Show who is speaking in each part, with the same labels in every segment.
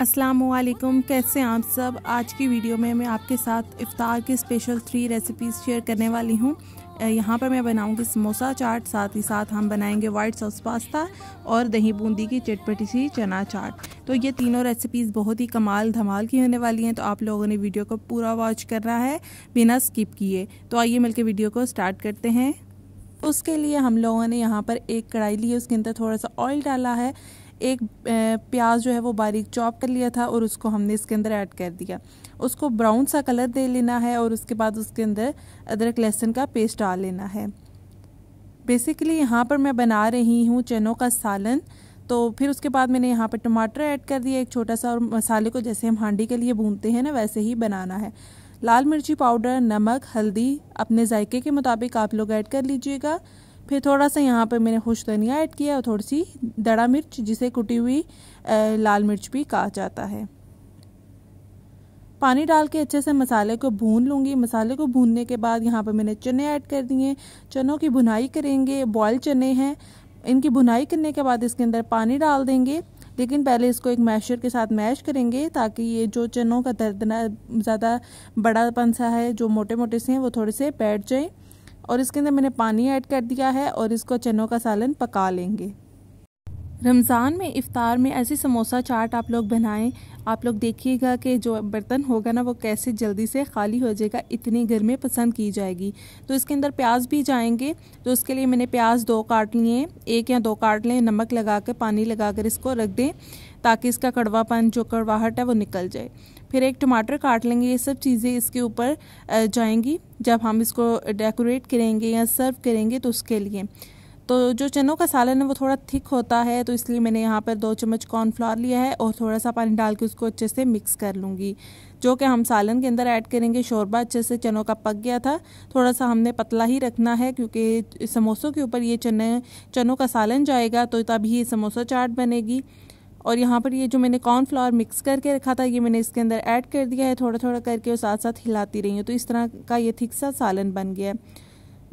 Speaker 1: असलम कैसे आप सब आज की वीडियो में मैं आपके साथ इफ़ार की स्पेशल थ्री रेसिपीज़ शेयर करने वाली हूँ यहाँ पर मैं बनाऊँगी समोसा चाट साथ ही साथ हम बनाएंगे वाइट सॉस पास्ता और दही बूंदी की चटपटी सी चना चाट तो ये तीनों रेसिपीज़ बहुत ही कमाल धमाल की होने वाली हैं तो आप लोगों ने वीडियो को पूरा वॉच करना है बिना स्किप किए तो आइए मिलकर वीडियो को स्टार्ट करते हैं उसके लिए हम लोगों ने यहाँ पर एक कढ़ाई ली है उसके अंदर थोड़ा सा ऑयल डाला है एक प्याज जो है वो बारीक चॉप कर लिया था और उसको हमने इसके अंदर ऐड कर दिया उसको ब्राउन सा कलर दे लेना है और उसके बाद उसके अंदर अदरक लहसुन का पेस्ट डाल लेना है बेसिकली यहाँ पर मैं बना रही हूँ चनों का सालन तो फिर उसके बाद मैंने यहाँ पर टमाटर ऐड कर दिया एक छोटा सा और मसाले को जैसे हम हांडी के लिए भूनते हैं ना वैसे ही बनाना है लाल मिर्ची पाउडर नमक हल्दी अपने जायके के मुताबिक आप लोग ऐड कर लीजिएगा फिर थोड़ा सा यहाँ पर मैंने खुश धनिया ऐड किया और थोड़ी सी दड़ा मिर्च जिसे कुटी हुई लाल मिर्च भी कहा जाता है पानी डाल के अच्छे से मसाले को भून लूँगी मसाले को भूनने के बाद यहाँ पर मैंने चने ऐड कर दिए चनों की भुनाई करेंगे बॉयल चने हैं इनकी भुनाई करने के बाद इसके अंदर पानी डाल देंगे लेकिन पहले इसको एक मैशर के साथ मैश करेंगे ताकि ये जो चनों का दर्दना ज़्यादा बड़ा पंसा है जो मोटे मोटे से हैं वो थोड़े से बैठ जाएँ और इसके अंदर मैंने पानी ऐड कर दिया है और इसको चनों का सालन पका लेंगे रमज़ान में इफ़ार में ऐसे समोसा चाट आप लोग बनाएं आप लोग देखिएगा कि जो बर्तन होगा ना वो कैसे जल्दी से खाली हो जाएगा इतनी घर में पसंद की जाएगी तो इसके अंदर प्याज भी जाएंगे तो उसके लिए मैंने प्याज दो काट लिए एक या दो काट लें नमक लगा कर पानी लगा कर इसको रख दें ताकि इसका कड़वापन जो कड़वाहट है वो निकल जाए फिर एक टमाटर काट लेंगे ये सब चीज़ें इसके ऊपर जाएंगी जब हम इसको डेकोरेट करेंगे या सर्व करेंगे तो उसके लिए तो जो चनों का सालन है वो थोड़ा थिक होता है तो इसलिए मैंने यहाँ पर दो चम्मच कॉर्नफ्लावर लिया है और थोड़ा सा पानी डाल के उसको अच्छे से मिक्स कर लूँगी जो कि हम सालन के अंदर ऐड करेंगे शोरबा अच्छे से चनों का पक गया था थोड़ा सा हमने पतला ही रखना है क्योंकि समोसों के ऊपर ये चने चनों का सालन जाएगा तो तभी समोसा चाट बनेगी और यहाँ पर ये जो मैंने कॉर्नफ्लावर मिक्स करके रखा था ये मैंने इसके अंदर ऐड कर दिया है थोड़ा थोड़ा करके और साथ साथ हिलाती रही हूँ तो इस तरह का ये थिक सा सालन बन गया है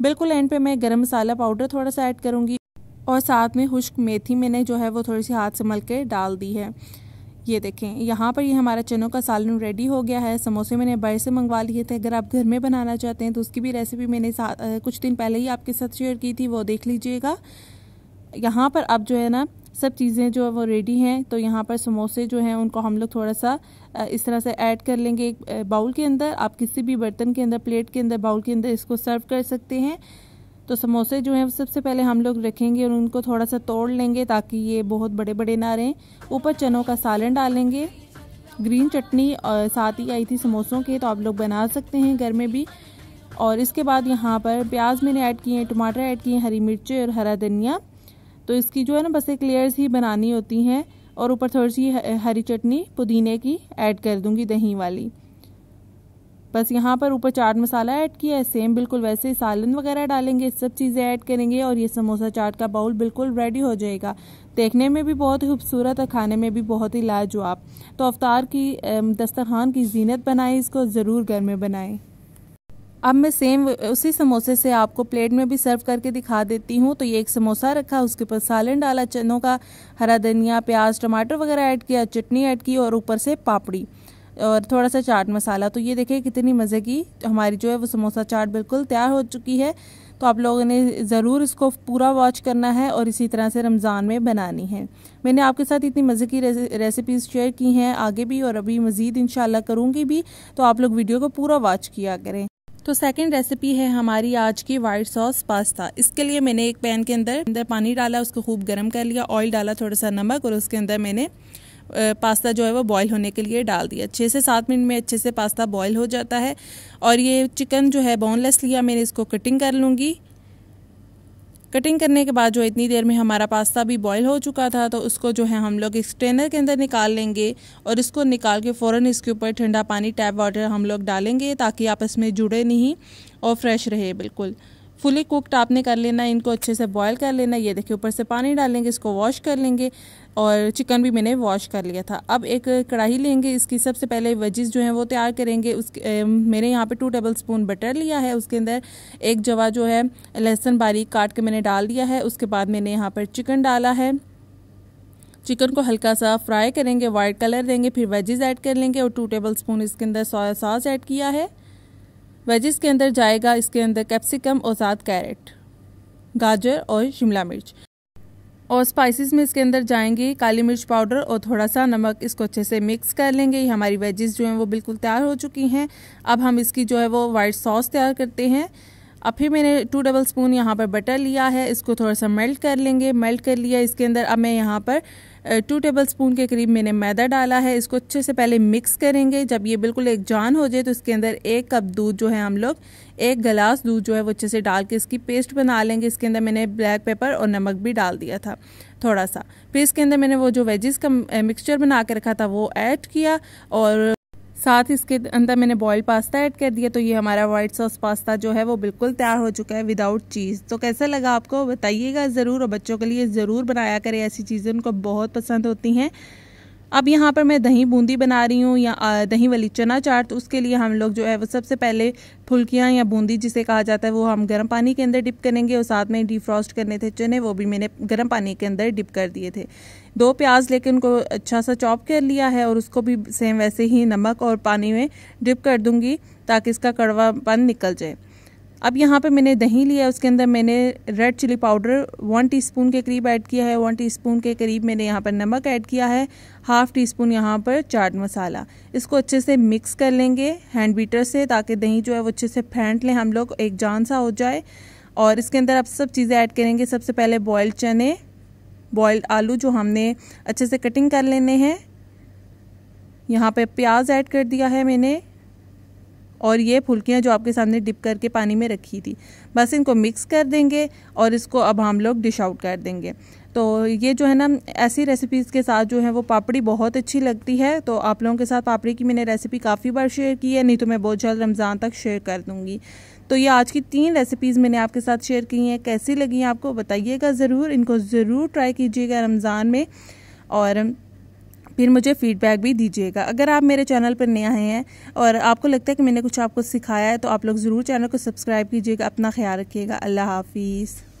Speaker 1: बिल्कुल एंड पे मैं गरम मसाला पाउडर थोड़ा सा ऐड करूँगी और साथ में खुश्क मेथी मैंने जो है वो थोड़ी सी हाथ से मल के डाल दी है ये देखें यहाँ पर ये हमारा चनों का सालन रेडी हो गया है समोसे मैंने बाहर से मंगवा लिए थे अगर आप घर में बनाना चाहते हैं तो उसकी भी रेसिपी मैंने कुछ दिन पहले ही आपके साथ शेयर की थी वो देख लीजिएगा यहाँ पर अब जो है ना सब चीज़ें जो है वो रेडी हैं तो यहाँ पर समोसे जो हैं उनको हम लोग थोड़ा सा इस तरह से ऐड कर लेंगे एक बाउल के अंदर आप किसी भी बर्तन के अंदर प्लेट के अंदर बाउल के अंदर इसको सर्व कर सकते हैं तो समोसे जो हैं सबसे पहले हम लोग रखेंगे और उनको थोड़ा सा तोड़ लेंगे ताकि ये बहुत बड़े बड़े ना रहें ऊपर चनों का सालन डालेंगे ग्रीन चटनी और साथ ही आई थी समोसों के तो आप लोग बना सकते हैं घर में भी और इसके बाद यहाँ पर प्याज मैंने ऐड किए हैं टमाटर ऐड किए हैं हरी मिर्चें और हरा धनिया तो इसकी जो है ना बस एक लेयर्स ही बनानी होती हैं और ऊपर थोड़ी सी हरी चटनी पुदीने की ऐड कर दूंगी दही वाली बस यहाँ पर ऊपर चाट मसाला ऐड किया है सेम बिल्कुल वैसे सालन वगैरह डालेंगे सब चीज़ें ऐड करेंगे और ये समोसा चाट का बाउल बिल्कुल रेडी हो जाएगा देखने में भी बहुत ही खूबसूरत और खाने में भी बहुत ही लाजवाब तो अवतार की दस्तरखान की जीनत बनाएं इसको ज़रूर घर में बनाएं अब मैं सेम उसी समोसे से आपको प्लेट में भी सर्व करके दिखा देती हूँ तो ये एक समोसा रखा उसके ऊपर सालन डाला चनों का हरा धनिया प्याज टमाटर वगैरह ऐड किया चटनी ऐड की और ऊपर से पापड़ी और थोड़ा सा चाट मसाला तो ये देखिए कितनी मज़े की हमारी जो है वो समोसा चाट बिल्कुल तैयार हो चुकी है तो आप लोगों ने ज़रूर इसको पूरा वॉच करना है और इसी तरह से रमज़ान में बनानी है मैंने आपके साथ इतनी मज़े की रेसिपीज़ शेयर की हैं आगे भी और अभी मज़ीद इन करूँगी भी तो आप लोग वीडियो को पूरा वॉच किया करें तो सेकंड रेसिपी है हमारी आज की वाइट सॉस पास्ता इसके लिए मैंने एक पैन के अंदर अंदर पानी डाला उसको खूब गर्म कर लिया ऑयल डाला थोड़ा सा नमक और उसके अंदर मैंने पास्ता जो है वो बॉईल होने के लिए डाल दिया छः से सात मिनट में अच्छे से पास्ता बॉईल हो जाता है और ये चिकन जो है बोनलेस लिया मैंने इसको कटिंग कर लूँगी कटिंग करने के बाद जो इतनी देर में हमारा पास्ता भी बॉयल हो चुका था तो उसको जो है हम लोग इस के अंदर निकाल लेंगे और इसको निकाल के फ़ौरन इसके ऊपर ठंडा पानी टैप वाटर हम लोग डालेंगे ताकि आपस में जुड़े नहीं और फ्रेश रहे बिल्कुल फुली कुकड आपने कर लेना इनको अच्छे से बॉयल कर लेना ये देखिए ऊपर से पानी डालेंगे इसको वॉश कर लेंगे और चिकन भी मैंने वॉश कर लिया था अब एक कढ़ाई लेंगे इसकी सबसे पहले वजिज़ जो हैं वो तैयार करेंगे उस मैंने यहाँ पे टू टेबल स्पून बटर लिया है उसके अंदर एक जवा जो है लहसुन बारीक काट के मैंने डाल दिया है उसके बाद मैंने यहाँ पर चिकन डाला है चिकन को हल्का सा फ्राई करेंगे वाइट कलर देंगे फिर वजिज़ ऐड कर लेंगे और टू टेबल स्पून इसके अंदर सोया सॉस ऐड किया है वेजेस के अंदर जाएगा इसके अंदर कैप्सिकम और साथ कैरेट गाजर और शिमला मिर्च और स्पाइसेस में इसके अंदर जाएंगे काली मिर्च पाउडर और थोड़ा सा नमक इसको अच्छे से मिक्स कर लेंगे ये हमारी वेजेस जो हैं वो बिल्कुल तैयार हो चुकी हैं अब हम इसकी जो है वो वाइट सॉस तैयार करते हैं अब फिर मैंने टू डबल स्पून यहाँ पर बटर लिया है इसको थोड़ा सा मेल्ट कर लेंगे मेल्ट कर लिया इसके अंदर अब मैं यहाँ पर टू टेबल स्पून के करीब मैंने मैदा डाला है इसको अच्छे से पहले मिक्स करेंगे जब ये बिल्कुल एक जान हो जाए तो इसके अंदर एक कप दूध जो है हम लोग एक गिलास दूध जो है वो अच्छे से डाल के इसकी पेस्ट बना लेंगे इसके अंदर मैंने ब्लैक पेपर और नमक भी डाल दिया था थोड़ा सा फिर इसके अंदर मैंने वो जो वेजेस का मिक्सचर बना के रखा था वो ऐड किया और साथ इसके अंदर मैंने बॉयल पास्ता ऐड कर दिया तो ये हमारा वाइट सॉस पास्ता जो है वो बिल्कुल तैयार हो चुका है विदाउट चीज़ तो कैसा लगा आपको बताइएगा ज़रूर और बच्चों के लिए ज़रूर बनाया करें ऐसी चीज़ें उनको बहुत पसंद होती हैं अब यहाँ पर मैं दही बूंदी बना रही हूँ या दही वाली चना चाट तो उसके लिए हम लोग जो है वो सबसे पहले फुल्कियाँ या बूंदी जिसे कहा जाता है वो हम गर्म पानी के अंदर डिप करेंगे और साथ में डिफ्रॉस्ट करने थे चने वो भी मैंने गर्म पानी के अंदर डिप कर दिए थे दो प्याज लेकर उनको अच्छा सा चॉप कर लिया है और उसको भी सेम वैसे ही नमक और पानी में डिप कर दूँगी ताकि इसका कड़वापन निकल जाए अब यहाँ पे मैंने दही लिया उसके अंदर मैंने red chilli powder one teaspoon के करीब ऐड किया है वन टीस्पून के करीब मैंने यहाँ पर नमक ऐड किया है हाफ़ टी स्पून यहाँ पर चाट मसाला इसको अच्छे से मिक्स कर लेंगे हैंड बीटर से ताकि दही जो है वो अच्छे से फेंट लें हम लोग एक जान सा हो जाए और इसके अंदर अब सब चीज़ें ऐड करेंगे सबसे पहले बॉयल्ड चने बॉयल्ड आलू जो हमने अच्छे से कटिंग कर लेने हैं यहाँ पर प्याज ऐड कर दिया है मैंने और ये फुल्कियाँ जो आपके सामने डिप करके पानी में रखी थी बस इनको मिक्स कर देंगे और इसको अब हम लोग डिश आउट कर देंगे तो ये जो है ना ऐसी रेसिपीज़ के साथ जो है वो पापड़ी बहुत अच्छी लगती है तो आप लोगों के साथ पापड़ी की मैंने रेसिपी काफ़ी बार शेयर की है नहीं तो मैं बहुत जल्द रमज़ान तक शेयर कर दूँगी तो ये आज की तीन रेसिपीज़ मैंने आपके साथ शेयर की हैं कैसी लगी हैं आपको बताइएगा ज़रूर इनको ज़रूर ट्राई कीजिएगा रमज़ान में और फिर मुझे फीडबैक भी दीजिएगा अगर आप मेरे चैनल पर नए आए हैं और आपको लगता है कि मैंने कुछ आपको सिखाया है तो आप लोग ज़रूर चैनल को सब्सक्राइब कीजिएगा अपना ख्याल रखिएगा अल्लाह हाफिज़